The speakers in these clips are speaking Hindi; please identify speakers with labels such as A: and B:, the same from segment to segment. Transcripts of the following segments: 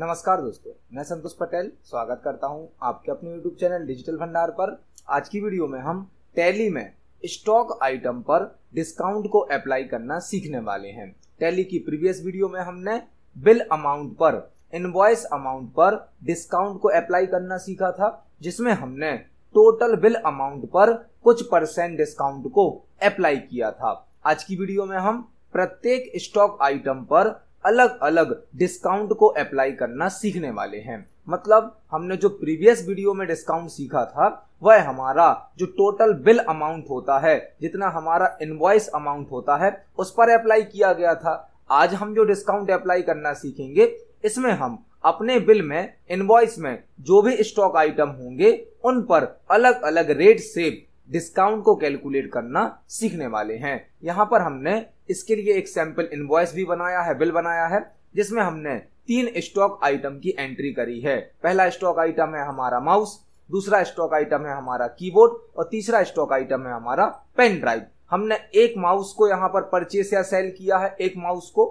A: नमस्कार दोस्तों मैं संतोष पटेल स्वागत करता हूं आपके अपने यूट्यूब चैनल डिजिटल भंडार पर आज की वीडियो में हम टैली में स्टॉक आइटम पर डिस्काउंट को अप्लाई करना सीखने वाले हैं टैली की प्रीवियस वीडियो में हमने बिल अमाउंट पर इनवॉइस अमाउंट पर डिस्काउंट को अप्लाई करना सीखा था जिसमें हमने टोटल बिल अमाउंट पर कुछ परसेंट डिस्काउंट को अप्लाई किया था आज की वीडियो में हम प्रत्येक स्टॉक आइटम पर अलग अलग डिस्काउंट को अप्लाई करना सीखने वाले हैं मतलब हमने जो प्रीवियस वीडियो में डिस्काउंट सीखा था वह हमारा जो टोटल बिल अमाउंट होता है जितना हमारा इनवॉइस अमाउंट होता है उस पर अप्लाई किया गया था आज हम जो डिस्काउंट अप्लाई करना सीखेंगे इसमें हम अपने बिल में इनवॉइस में जो भी स्टॉक आइटम होंगे उन पर अलग अलग रेट से डिस्काउंट को कैलकुलेट करना सीखने वाले हैं यहाँ पर हमने इसके लिए एक सैंपल इनवॉइस भी बनाया है बिल बनाया है जिसमें हमने तीन स्टॉक आइटम की एंट्री करी है पहला स्टॉक आइटम है हमारा माउस दूसरा स्टॉक आइटम है हमारा कीबोर्ड और तीसरा स्टॉक आइटम है हमारा पेन ड्राइव हमने एक माउस को यहाँ पर परचेस या सेल किया है एक माउस को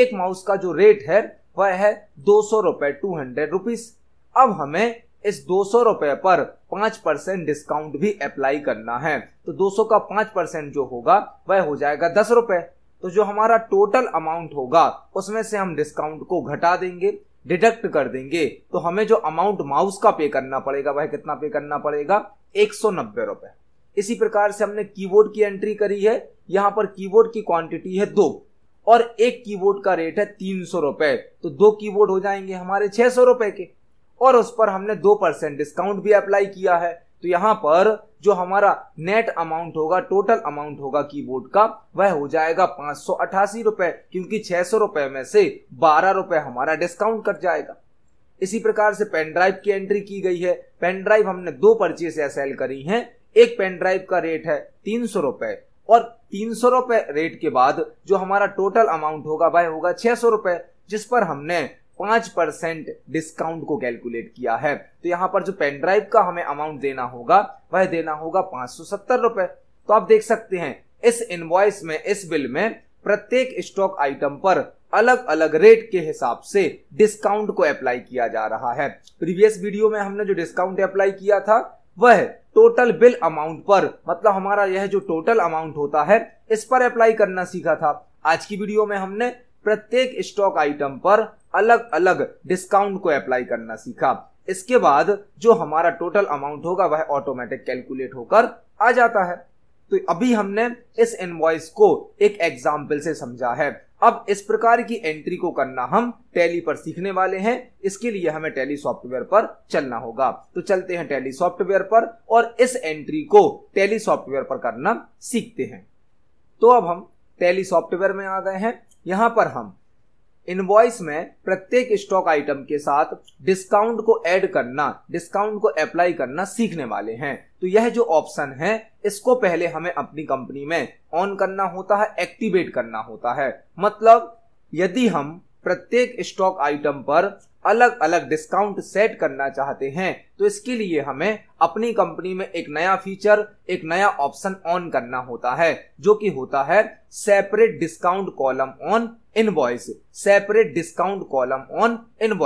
A: एक माउस का जो रेट है वह है दो सौ रुपए टू हंड्रेड रुपीज अब हमें इस दो सौ रुपए पर पांच परसेंट डिस्काउंट भी अप्लाई करना है तो दो सौ का पांच परसेंट जो होगा वह हो जाएगा दस रुपए तो जो हमारा टोटल अमाउंट होगा उसमें से हम डिस्काउंट को घटा देंगे डिडक्ट कर देंगे तो हमें जो अमाउंट माउस का पे करना पड़ेगा वह कितना पे करना पड़ेगा एक सौ नब्बे रुपए इसी प्रकार से हमने कीबोर्ड की एंट्री करी है यहां पर कीबोर्ड की क्वांटिटी है दो और एक कीबोर्ड का रेट है तीन सौ रुपए तो दो कीबोर्ड हो जाएंगे हमारे छह सौ रुपए के और उस पर हमने दो परसेंट डिस्काउंट भी अप्लाई किया है तो यहां पर जो हमारा नेट अमाउंट होगा टोटल अमाउंट होगा कीबोर्ड का वह हो जाएगा पांच सौ अठासी रुपए क्योंकि छह सौ रुपए में से बारह रुपए हमारा डिस्काउंट कट जाएगा इसी प्रकार से पेन ड्राइव की एंट्री की गई है पेन ड्राइव हमने दो परचेज या सेल करी हैं एक पेन ड्राइव का रेट है तीन सौ रुपए और तीन सौ रुपए रेट के बाद जो हमारा टोटल अमाउंट होगा वह होगा छह सौ रुपए जिस पर हमने पांच परसेंट डिस्काउंट को कैलकुलेट किया है तो यहाँ पर जो पेन ड्राइव का हमें अमाउंट देना होगा वह देना होगा पांच सौ सत्तर रुपए तो आप देख सकते हैं इस इनवॉइस में इस बिल में प्रत्येक स्टॉक आइटम पर अलग अलग रेट के हिसाब से डिस्काउंट को अप्लाई किया जा रहा है प्रीवियस वीडियो में हमने जो डिस्काउंट अप्लाई किया था वह टोटल बिल अमाउंट पर मतलब हमारा यह जो टोटल अमाउंट होता है इस पर अप्लाई करना सीखा था आज की वीडियो में हमने प्रत्येक स्टॉक आइटम पर अलग अलग डिस्काउंट को अप्लाई करना सीखा इसके बाद जो हमारा टोटल अमाउंट होगा वह ऑटोमेटिक कैलकुलेट होकर आ जाता है तो अभी हमने इस इनवॉइस को एक एग्जाम्पल से समझा है अब इस प्रकार की एंट्री को करना हम टैली पर सीखने वाले हैं इसके लिए हमें टैली सॉफ्टवेयर पर चलना होगा तो चलते हैं टैली सॉफ्टवेयर पर और इस एंट्री को टैली सॉफ्टवेयर पर करना सीखते हैं तो अब हम टैली सॉफ्टवेयर में आ गए हैं यहाँ पर हम इनवॉइस में प्रत्येक स्टॉक आइटम के साथ डिस्काउंट को ऐड करना डिस्काउंट को अप्लाई करना सीखने वाले हैं तो यह जो ऑप्शन है इसको पहले हमें अपनी कंपनी में ऑन करना होता है एक्टिवेट करना होता है मतलब यदि हम प्रत्येक स्टॉक आइटम पर अलग अलग डिस्काउंट सेट करना चाहते हैं तो इसके लिए हमें अपनी कंपनी में एक नया फीचर एक नया ऑप्शन ऑन करना होता है जो कि होता है separate discount column on in separate discount column on in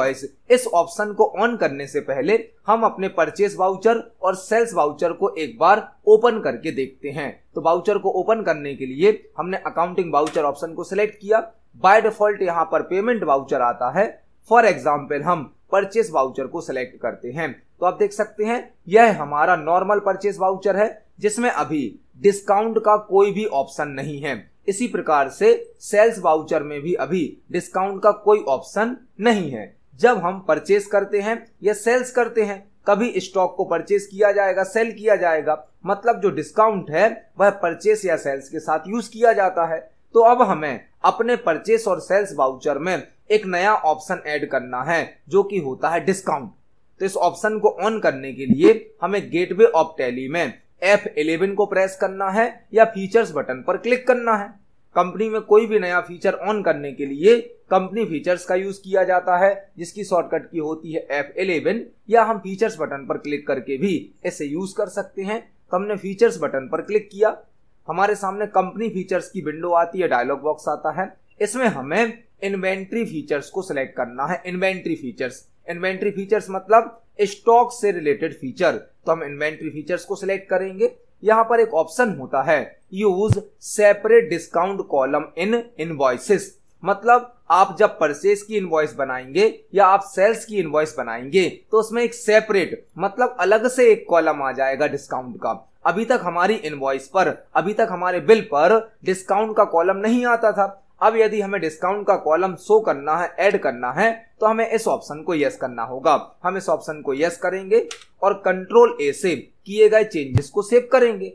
A: इस ऑप्शन को ऑन करने से पहले हम अपने परचेस वाउचर और सेल्स वाउचर को एक बार ओपन करके देखते हैं तो वाउचर को ओपन करने के लिए हमने अकाउंटिंग वाउचर ऑप्शन को सिलेक्ट किया बाय डिफॉल्ट यहाँ पर पेमेंट वाउचर आता है फॉर एग्जाम्पल हम परचेस वाउचर को सिलेक्ट करते हैं तो आप देख सकते हैं यह हमारा नॉर्मल परचेस वाउचर है जिसमें अभी डिस्काउंट का कोई भी ऑप्शन नहीं है इसी प्रकार से सेल्स वाउचर में भी अभी डिस्काउंट का कोई ऑप्शन नहीं है जब हम परचेस करते हैं या सेल्स करते हैं कभी स्टॉक को परचेस किया जाएगा सेल किया जाएगा मतलब जो डिस्काउंट है वह परचेस या सेल्स के साथ यूज किया जाता है तो अब हमें अपने परचेस और सेल्स वाउचर में एक नया ऑप्शन ऐड करना है जो कि होता है डिस्काउंट तो इस ऑप्शन को ऑन करने के लिए हमें गेटवे ऑफ टैली में एफ इलेवन को प्रेस करना है या फीचर्स बटन पर क्लिक करना है कंपनी में कोई भी नया फीचर ऑन करने के लिए कंपनी फीचर्स का यूज किया जाता है जिसकी शॉर्टकट की होती है एफ इलेवन या हम फीचर्स बटन पर क्लिक करके भी इसे यूज कर सकते हैं तो हमने फीचर्स बटन पर क्लिक किया हमारे सामने कंपनी फीचर्स की विंडो आती है डायलॉग बॉक्स आता है इसमें हमें इन्वेंट्री फीचर्स को सिलेक्ट करना है इन्वेंट्री फीचर्स इन्वेंट्री फीचर्स मतलब स्टॉक से रिलेटेड फीचर तो हम इन्वेंट्री फीचर्स को सिलेक्ट करेंगे यहाँ पर एक ऑप्शन होता है use separate discount column in invoices मतलब आप जब परचेज की इनवॉइस बनाएंगे या आप सेल्स की इनवॉइस बनाएंगे तो उसमें एक सेपरेट मतलब अलग से एक कॉलम आ जाएगा डिस्काउंट का अभी तक हमारी इनवॉइस पर अभी तक हमारे बिल पर डिस्काउंट का कॉलम नहीं आता था अब यदि हमें डिस्काउंट का कॉलम शो करना है ऐड करना है तो हमें इस ऑप्शन को यस करना होगा हम इस ऑप्शन को यस करेंगे और कंट्रोल ए से किए गए चेंजेस को सेव करेंगे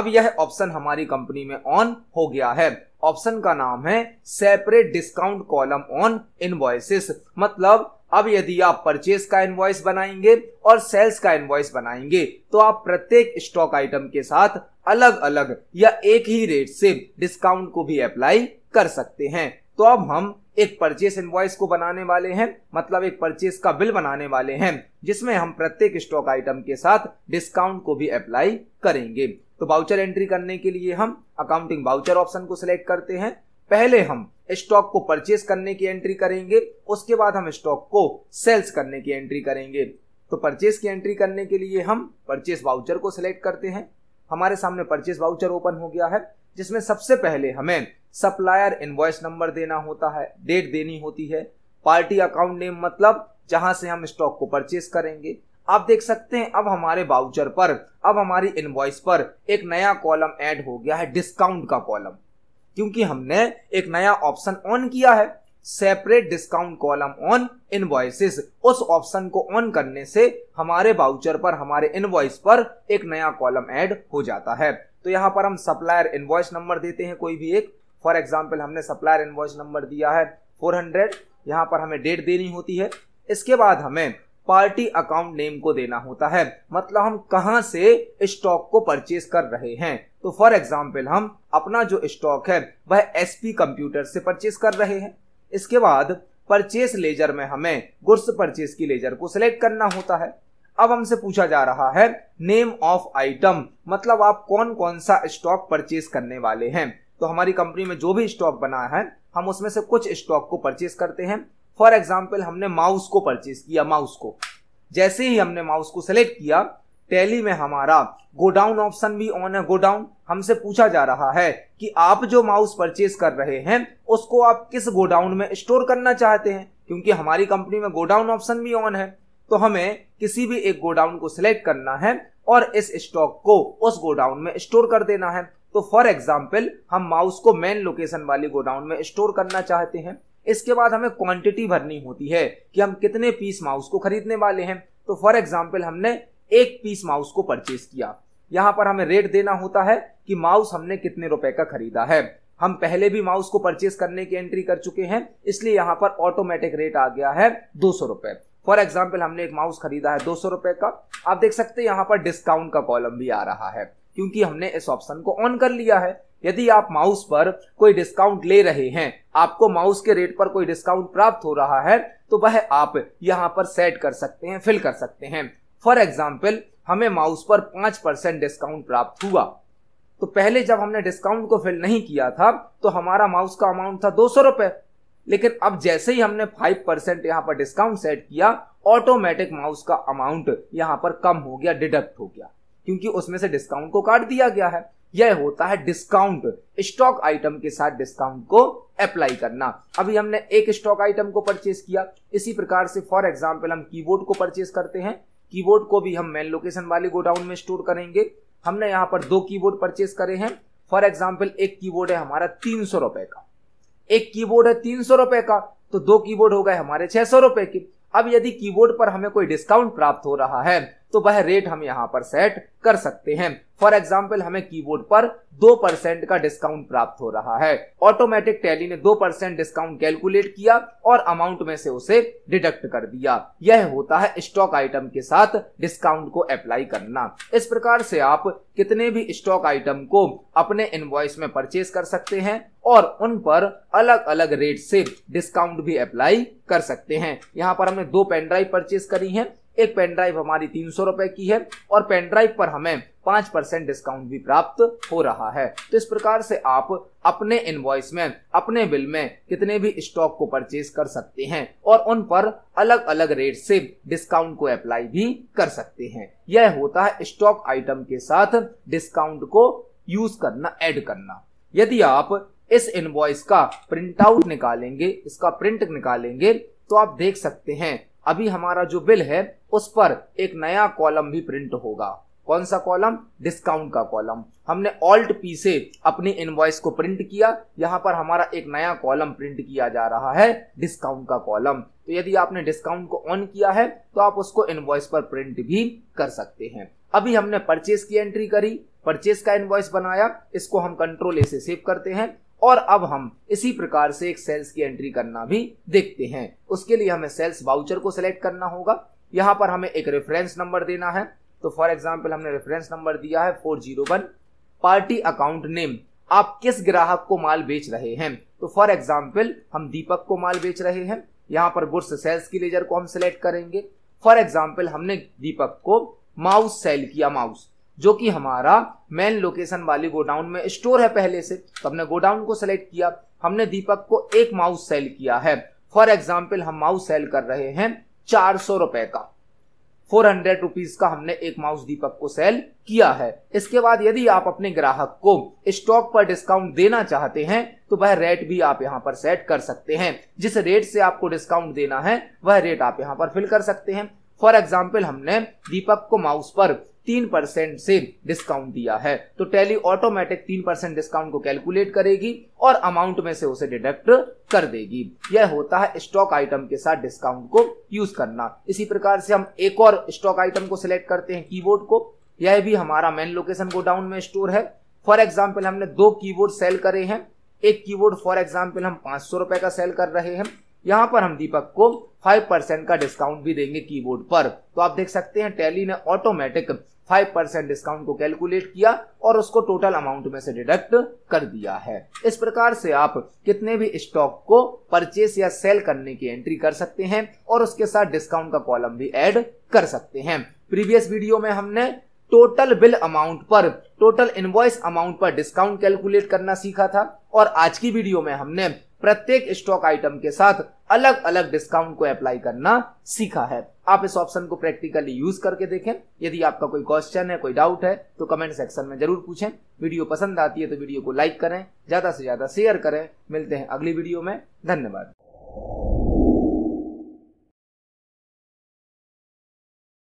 A: अब यह ऑप्शन हमारी कंपनी में ऑन हो गया है ऑप्शन का नाम है separate discount column on invoices मतलब अब यदि आप परचेस का इनवॉइस बनाएंगे और सेल्स का इनवॉइस बनाएंगे तो आप प्रत्येक स्टॉक आइटम के साथ अलग अलग या एक ही रेट से डिस्काउंट को भी अप्लाई कर सकते हैं तो अब हम एक परचेस इनवॉइस को बनाने वाले हैं मतलब एक परचेस का बिल बनाने वाले हैं जिसमें हम प्रत्येक स्टॉक आइटम के साथ डिस्काउंट को भी अप्लाई करेंगे तो बाउचर एंट्री करने के लिए हम अकाउंटिंग बाउचर ऑप्शन को सिलेक्ट करते हैं पहले हम स्टॉक को परचेस करने की एंट्री करेंगे उसके बाद हम स्टॉक को सेल्स करने की एंट्री करेंगे तो परचेस की एंट्री करने के लिए हम परचेस वाउचर को सिलेक्ट करते हैं हमारे सामने परचेस वाउचर ओपन हो गया है जिसमें सबसे पहले हमें सप्लायर इनवॉइस नंबर देना होता है डेट देनी होती है पार्टी अकाउंट नेम मतलब जहां से हम स्टॉक को परचेस करेंगे आप देख सकते हैं अब हमारे बाउचर पर अब हमारी इनवॉइस पर एक नया कॉलम ऐड हो गया है डिस्काउंट का कॉलम क्योंकि हमने एक नया ऑप्शन ऑन किया है separate discount column on invoices उस ऑप्शन को ऑन करने से हमारे बाउचर पर हमारे इनवॉइस पर एक नया कॉलम ऐड हो जाता है तो यहाँ पर हम सप्लायर इनवॉइस नंबर देते हैं कोई भी एक फॉर एग्जाम्पल हमने सप्लायर इनवॉइस नंबर दिया है 400 यहाँ पर हमें डेट देनी होती है इसके बाद हमें पार्टी अकाउंट नेम को देना होता है मतलब हम कहा से स्टॉक को परचेज कर रहे हैं तो फॉर एग्जाम्पल हम अपना जो स्टॉक है वह पी कंप्यूटर से परचेस कर रहे हैं इसके बाद परचेस लेजर में हमें गुड्स परचेस की लेजर को सिलेक्ट करना होता है अब हमसे पूछा जा रहा है नेम ऑफ आइटम मतलब आप कौन कौन सा स्टॉक परचेस करने वाले हैं तो हमारी कंपनी में जो भी स्टॉक बना है हम उसमें से कुछ स्टॉक को परचेस करते हैं फॉर एग्जाम्पल हमने माउस को परचेस किया माउस को जैसे ही हमने माउस को सिलेक्ट किया टैली में हमारा गोडाउन ऑप्शन भी ऑन है गोडाउन हमसे पूछा जा रहा है कि आप जो माउस परचेज कर रहे हैं उसको आप किस गोडाउन में स्टोर करना चाहते हैं क्योंकि हमारी कंपनी में गोडाउन ऑप्शन भी ऑन है तो हमें किसी भी एक गोडाउन को सिलेक्ट करना है और इस स्टॉक को उस गोडाउन में स्टोर कर देना है तो फॉर एग्जाम्पल हम माउस को मेन लोकेशन वाली गोडाउन में स्टोर करना चाहते हैं इसके बाद हमें क्वांटिटी भरनी होती है कि हम कितने पीस माउस को खरीदने वाले हैं तो फॉर एग्जाम्पल हमने एक पीस माउस को परचेज किया यहाँ पर हमें रेट देना होता है कि माउस हमने कितने रुपए का खरीदा है हम पहले भी माउस को परचेज करने की एंट्री कर चुके हैं इसलिए यहाँ पर ऑटोमेटिक रेट आ गया है दो सौ रुपए फॉर एग्जाम्पल हमने एक माउस खरीदा है दो सौ रुपए का आप देख सकते हैं यहाँ पर डिस्काउंट का कॉलम भी आ रहा है क्योंकि हमने इस ऑप्शन को ऑन कर लिया है यदि आप माउस पर कोई डिस्काउंट ले रहे हैं आपको माउस के रेट पर कोई डिस्काउंट प्राप्त हो रहा है तो वह आप यहाँ पर सेट कर सकते हैं फिल कर सकते हैं फॉर एग्जाम्पल हमें माउस पर पांच परसेंट डिस्काउंट प्राप्त हुआ तो पहले जब हमने डिस्काउंट को फिल नहीं किया था तो हमारा माउस का अमाउंट था दो सौ रुपए लेकिन अब जैसे ही हमने फाइव परसेंट यहां पर डिस्काउंट सेट किया ऑटोमेटिक माउस का अमाउंट यहां पर कम हो गया डिडक्ट हो गया क्योंकि उसमें से डिस्काउंट को काट दिया गया है यह होता है डिस्काउंट स्टॉक आइटम के साथ डिस्काउंट को अप्लाई करना अभी हमने एक स्टॉक आइटम को परचेस किया इसी प्रकार से फॉर एग्जाम्पल हम कीबोर्ड को परचेस करते हैं कीबोर्ड को भी हम मेन लोकेशन वाले गोडाउन में स्टोर करेंगे हमने यहाँ पर दो कीबोर्ड परचेज करे हैं फॉर एग्जाम्पल एक कीबोर्ड है हमारा तीन सौ रुपए का एक कीबोर्ड है तीन सौ रुपए का तो दो कीबोर्ड हो गए हमारे छह सौ रुपए के अब यदि कीबोर्ड पर हमें कोई डिस्काउंट प्राप्त हो रहा है तो वह रेट हम यहाँ पर सेट कर सकते हैं फॉर एग्जाम्पल हमें कीबोर्ड पर दो परसेंट का डिस्काउंट प्राप्त हो रहा है ऑटोमेटिक टैली ने दो परसेंट डिस्काउंट कैलकुलेट किया और अमाउंट में से उसे डिडक्ट कर दिया यह होता है स्टॉक आइटम के साथ डिस्काउंट को अप्लाई करना इस प्रकार से आप कितने भी स्टॉक आइटम को अपने इनवॉइस में परचेज कर सकते हैं और उन पर अलग अलग रेट से डिस्काउंट भी अप्लाई कर सकते हैं यहाँ पर हमने दो पेन ड्राइव परचेज करी है एक पेन ड्राइव हमारी तीन सौ रुपए की है और पेन ड्राइव पर हमें पांच परसेंट डिस्काउंट भी प्राप्त हो रहा है तो इस प्रकार से आप अपने इनवॉइस में अपने बिल में कितने भी स्टॉक को परचेज कर सकते हैं और उन पर अलग अलग रेट से डिस्काउंट को अप्लाई भी कर सकते हैं यह होता है स्टॉक आइटम के साथ डिस्काउंट को यूज करना एड करना यदि आप इस इनवॉइस का प्रिंट आउट निकालेंगे इसका प्रिंट निकालेंगे तो आप देख सकते हैं अभी हमारा जो बिल है उस पर एक नया कॉलम भी प्रिंट होगा कौन सा कॉलम डिस्काउंट का कॉलम हमने ऑल्ट पी से अपनी इनवॉइस को प्रिंट किया यहाँ पर हमारा एक नया कॉलम प्रिंट किया जा रहा है डिस्काउंट का कॉलम तो यदि आपने डिस्काउंट को ऑन किया है तो आप उसको इनवॉइस पर प्रिंट भी कर सकते हैं अभी हमने परचेस की एंट्री करी परचेस का इनवॉइस बनाया इसको हम कंट्रोल ए से सेव करते हैं और अब हम इसी प्रकार से एक सेल्स की एंट्री करना भी देखते हैं उसके लिए हमें सेल्स वाउचर को सिलेक्ट करना होगा यहाँ पर हमें एक रेफरेंस नंबर देना है तो फॉर एग्जाम्पल हमने रेफरेंस नंबर दिया है four zero one party account name आप किस ग्राहक को माल बेच रहे हैं तो फॉर एग्जाम्पल हम दीपक को माल बेच रहे हैं यहाँ पर गुड्स सेल्स की लेजर को हम सिलेक्ट करेंगे फॉर एग्जाम्पल हमने दीपक को माउस सेल किया माउस जो कि हमारा मेन लोकेशन वाली गोडाउन में स्टोर है पहले से तो हमने गोडाउन को सेलेक्ट किया हमने दीपक को एक माउस सेल किया है फॉर एग्जाम्पल हम माउस सेल कर रहे हैं चार सौ रुपए का फोर हंड्रेड रुपीज का हमने एक माउस दीपक को सेल किया है इसके बाद यदि आप अपने ग्राहक को स्टॉक पर डिस्काउंट देना चाहते हैं तो वह रेट भी आप यहाँ पर सेट कर सकते हैं जिस रेट से आपको डिस्काउंट देना है वह रेट आप यहाँ पर फिल कर सकते हैं फॉर एग्जाम्पल हमने दीपक को माउस पर तीन परसेंट से डिस्काउंट दिया है तो टैली ऑटोमेटिक तीन परसेंट डिस्काउंट को कैलकुलेट करेगी और अमाउंट में से उसे डिडक्ट कर देगी यह होता है स्टॉक आइटम के साथ डिस्काउंट को यूज करना इसी प्रकार से हम एक और स्टॉक आइटम को सिलेक्ट करते हैं कीबोर्ड को यह भी हमारा मेन लोकेशन गोडाउन में स्टोर है फॉर एग्जाम्पल हमने दो कीबोर्ड सेल करे हैं एक कीबोर्ड फॉर एग्जाम्पल हम पांच सौ रुपए का सेल कर रहे हैं यहाँ पर हम दीपक को 5 परसेंट का डिस्काउंट भी देंगे कीबोर्ड पर तो आप देख सकते हैं टैली ने ऑटोमेटिक 5 परसेंट डिस्काउंट को कैलकुलेट किया और उसको टोटल अमाउंट में से डिडक्ट कर दिया है इस प्रकार से आप कितने भी स्टॉक को परचेस या सेल करने की एंट्री कर सकते हैं और उसके साथ डिस्काउंट का कॉलम भी एड कर सकते हैं प्रीवियस वीडियो में हमने टोटल बिल अमाउंट पर टोटल इनवॉइस अमाउंट पर डिस्काउंट कैलकुलेट करना सीखा था और आज की वीडियो में हमने प्रत्येक स्टॉक आइटम के साथ अलग अलग डिस्काउंट को अप्लाई करना सीखा है आप इस ऑप्शन को प्रैक्टिकली यूज करके देखें यदि आपका कोई क्वेश्चन है कोई डाउट है तो कमेंट सेक्शन में जरूर पूछें वीडियो पसंद आती है तो वीडियो को लाइक करें ज्यादा से ज्यादा शेयर करें मिलते हैं अगली वीडियो में धन्यवाद